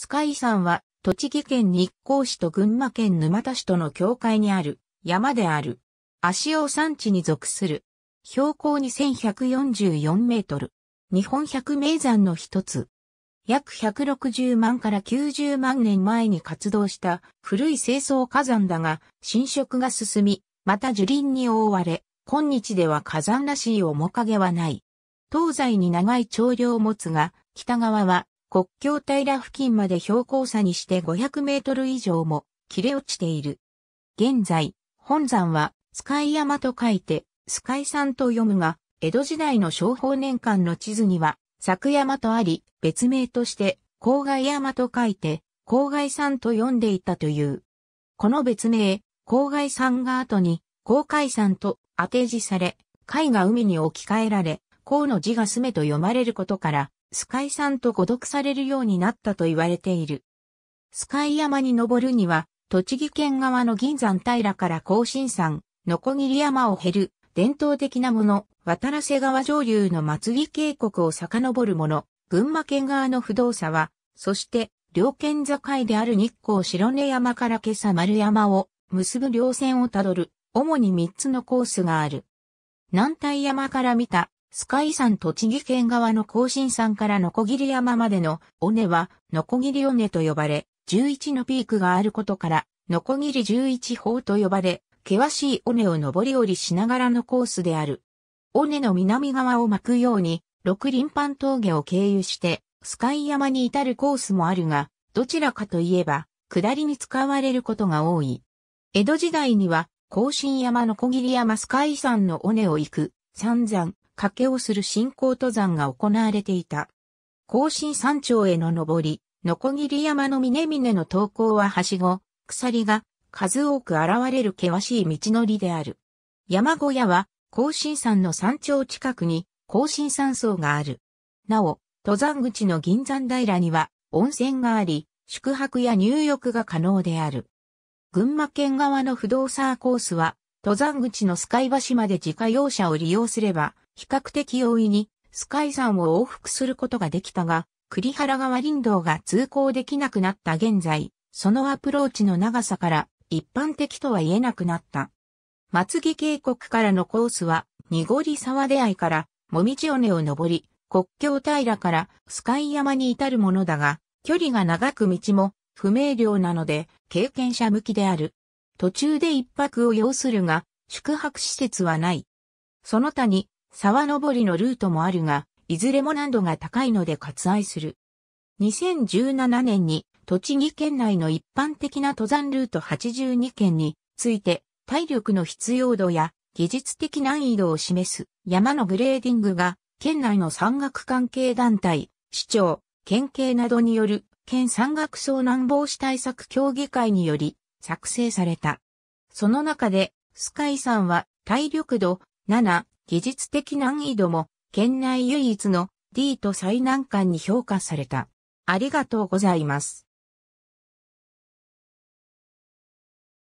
スカイ山は、栃木県日光市と群馬県沼田市との境界にある山である。足尾山地に属する。標高2144メートル。日本百名山の一つ。約160万から90万年前に活動した古い清掃火山だが侵食が進み、また樹林に覆われ、今日では火山らしい面影はない。東西に長い長領を持つが、北側は国境平付近まで標高差にして500メートル以上も切れ落ちている。現在、本山は、スカイ山と書いて、スカイ山と読むが、江戸時代の商法年間の地図には、作山とあり、別名として、郊外山と書いて、郊外山と読んでいたという。この別名、郊外山が後に、郊外山と当て字され、海が海に置き換えられ、河の字がすめと読まれることから、スカイ山と誤読されるようになったと言われている。スカイ山に登るには、栃木県側の銀山平から甲信山、ノコギリ山を減る、伝統的なもの、渡瀬川上流の松木渓谷を遡るもの、群馬県側の不動産は、そして、両県境である日光白根山から今朝丸山を結ぶ稜線をたどる、主に3つのコースがある。南大山から見たスカイ山栃木県側の甲信山からノコギリ山までの尾根は、ノコギリ尾根と呼ばれ、11のピークがあることから、ノコギリ11方と呼ばれ、険しい尾根を登り降りしながらのコースである。尾根の南側を巻くように、六輪半峠を経由して、スカイ山に至るコースもあるが、どちらかといえば、下りに使われることが多い。江戸時代には、甲信山の小切山スカイ山の尾根を行く、散山、掛けをする信仰登山が行われていた。甲信山頂への登り、のこぎり山の峰々の登校ははしご、鎖が数多く現れる険しい道のりである。山小屋は甲信山の山頂近くに甲信山荘がある。なお、登山口の銀山平には温泉があり、宿泊や入浴が可能である。群馬県側の不動サーコースは、登山口のスカイ橋まで自家用車を利用すれば、比較的容易にスカイ山を往復することができたが、栗原川林道が通行できなくなった現在、そのアプローチの長さから一般的とは言えなくなった。松木渓谷からのコースは、濁り沢出会いから、もみじ尾根を登り、国境平からスカイ山に至るものだが、距離が長く道も不明瞭なので、経験者向きである。途中で一泊を要するが、宿泊施設はない。その他に、沢登りのルートもあるが、いずれも難度が高いので割愛する。2017年に栃木県内の一般的な登山ルート82県について体力の必要度や技術的難易度を示す山のグレーディングが県内の山岳関係団体、市長、県警などによる県山岳遭難防止対策協議会により作成された。その中でスカイさんは体力度7、技術的難易度も県内唯一の D と最難関に評価された。ありがとうございます。